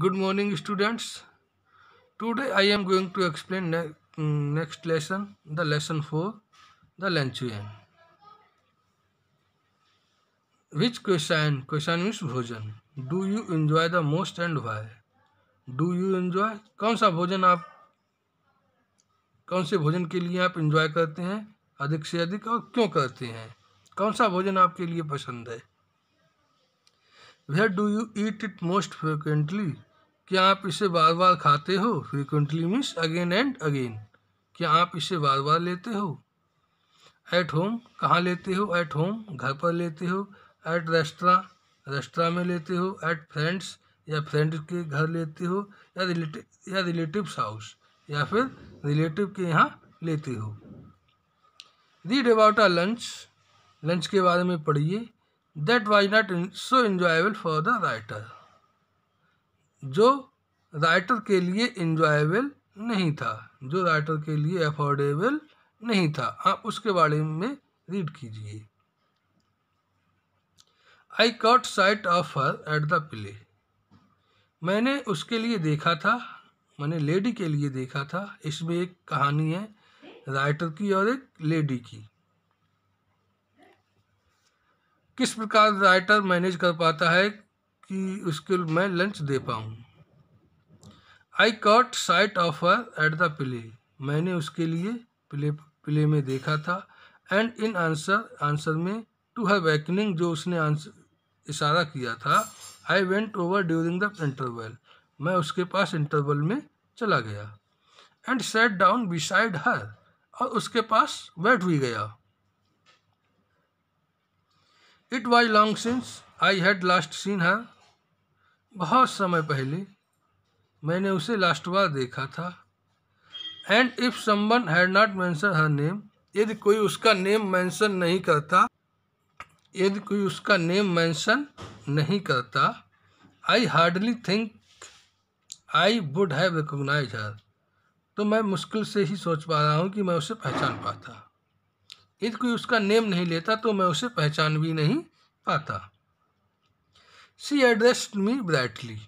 good morning students today i am going to explain ne next lesson the lesson for the lanchuin which question question means भोजन do you enjoy the most and why do you enjoy कौन सा भोजन आप कौन से भोजन के लिए आप इंजॉय करते हैं अधिक से अधिक और क्यों करते हैं कौन सा भोजन आपके लिए पसंद है where do you eat it most frequently क्या आप इसे बार बार खाते हो frequently means again and again क्या आप इसे बार बार लेते हो एट होम कहाँ लेते हो एट होम घर पर लेते हो एट रेस्ट्रा रेस्ट्रा में लेते हो एट फ्रेंड्स या फ्रेंड के घर लेते हो या रिलेटिव या रिलेटिव्स हाउस या फिर रिलेटिव के यहाँ लेते हो read about a lunch lunch के बारे में पढ़िए that was not so enjoyable for the writer जो राइटर के लिए इन्जॉयबल नहीं था जो राइटर के लिए अफोर्डेबल नहीं था आप उसके बारे में रीड कीजिए I caught sight of her at the play मैंने उसके लिए देखा था मैंने लेडी के लिए देखा था इसमें एक कहानी है राइटर की और एक लेडी की किस प्रकार राइटर मैनेज कर पाता है कि उसके मैं लंच दे पाऊँ I caught sight of at the play मैंने उसके लिए प्ले प्ले में देखा था एंड इन आंसर आंसर में टू हर वैकनिंग जो उसने आंसर इशारा किया था I went over during the interval मैं उसके पास इंटरवल में चला गया and sat down beside her और उसके पास बैठ भी गया it was long since I had last seen है बहुत समय पहले मैंने उसे लास्ट बार देखा था and if someone had not mentioned her name यदि कोई उसका नेम मैंसन नहीं करता यदि कोई उसका नेम मैंसन नहीं करता I hardly think I would have recognised her तो मैं मुश्किल से ही सोच पा रहा हूँ कि मैं उसे पहचान पाता यदि कोई उसका नेम नहीं लेता तो मैं उसे पहचान भी नहीं पाता सी एड्रेस मी ब्राइटली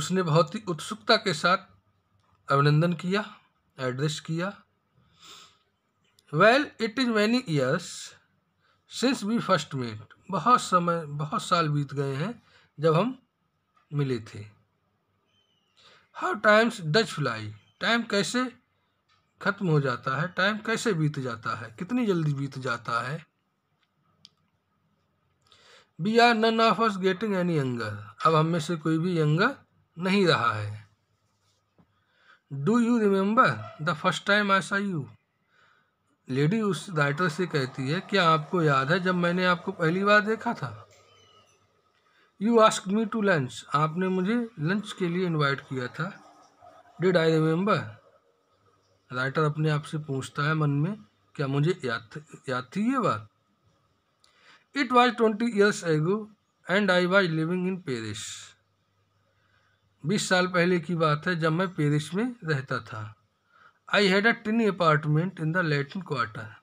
उसने बहुत ही उत्सुकता के साथ अभिनंदन किया एड्रेस किया well it is many years since we first met बहुत समय बहुत साल बीत गए हैं जब हम मिले थे how times does fly time कैसे ख़त्म हो जाता है टाइम कैसे बीत जाता है कितनी जल्दी बीत जाता है we are none of us getting any younger अब हम में से कोई भी यंगर नहीं रहा है do you remember the first time I saw you lady उस राइटर से कहती है क्या आपको याद है जब मैंने आपको पहली बार देखा था you ask me to lunch आपने मुझे लंच के लिए इन्वाइट किया था डिड आई रिमेंबर राइटर अपने आप से पूछता है मन में क्या मुझे याद याद थी ये बात it was twenty years ago and I was living in Paris बीस साल पहले की बात है जब मैं पेरिस में रहता था I had a tiny apartment in the Latin quarter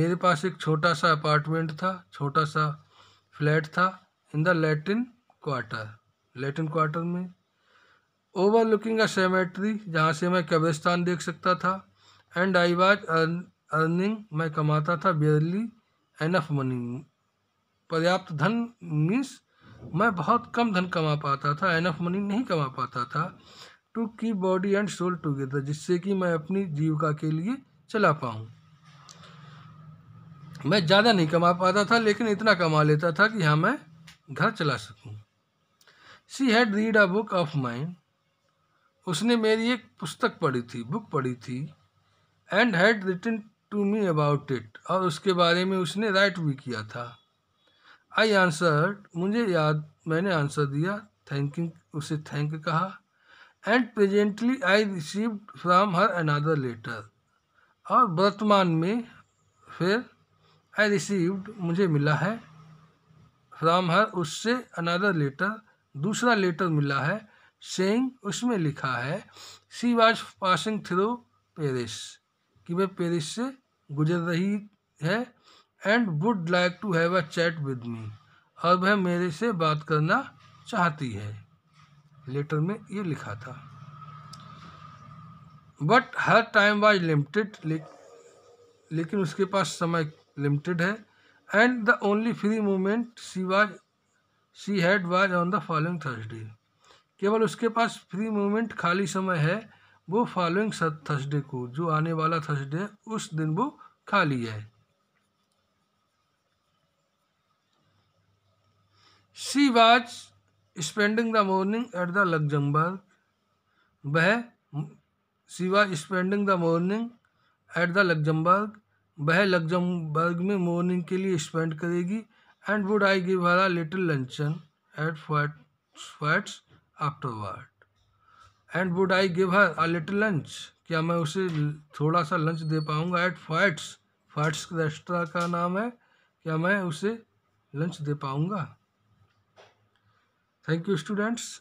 मेरे पास एक छोटा सा अपार्टमेंट था छोटा सा फ्लैट था in the Latin quarter Latin quarter में ओवर लुकिंग अ सेमेट्री जहाँ से मैं कब्रिस्तान देख सकता था एंड आई वाज अर्निंग मैं कमाता था बियरली एनफ मनी पर्याप्त धन मीन्स मैं बहुत कम धन कमा पाता था एनफ मनी नहीं कमा पाता था टू की बॉडी एंड सोल टुगेदर जिससे कि मैं अपनी जीविका के लिए चला पाऊँ मैं ज़्यादा नहीं कमा पाता था लेकिन इतना कमा लेता था कि हाँ मैं घर चला सकूँ she had read a book of mind उसने मेरी एक पुस्तक पढ़ी थी बुक पढ़ी थी and had written to me about it और उसके बारे में उसने राइट भी किया था आई आंसर मुझे याद मैंने आंसर दिया थैंकिंग उसे थैंक कहा and presently I receive from her another letter और वर्तमान में फिर आई रिसीव्ड मुझे मिला है फ्राम हर उससे अनादर लेटर दूसरा लेटर मिला है सेंग उसमें लिखा है she was passing through Paris कि वह पेरिस से गुजर रही है and would like to have a chat with me और वह मेरे से बात करना चाहती है लेटर में ये लिखा था but her time was limited लेकिन उसके पास समय लिमिटेड है and the only free moment she was she had was on the following Thursday केवल उसके पास फ्री मूवमेंट खाली समय है वो फॉलोइंग थर्सडे को जो आने वाला थर्सडे उस दिन वो खाली है she was spending the morning at the Luxembourg वह she was spending the morning at the Luxembourg वह लग्जमबर्ग में मॉर्निंग के लिए स्पेंड करेगी and would I give her little luncheon at Foyot's afterward. And would I give her a little lunch क्या मैं उसे थोड़ा सा लंच दे पाऊंगा एट फाइट्स फैट्स रेस्टोरा का नाम है क्या मैं उसे लंच दे पाऊंगा थैंक यू स्टूडेंट्स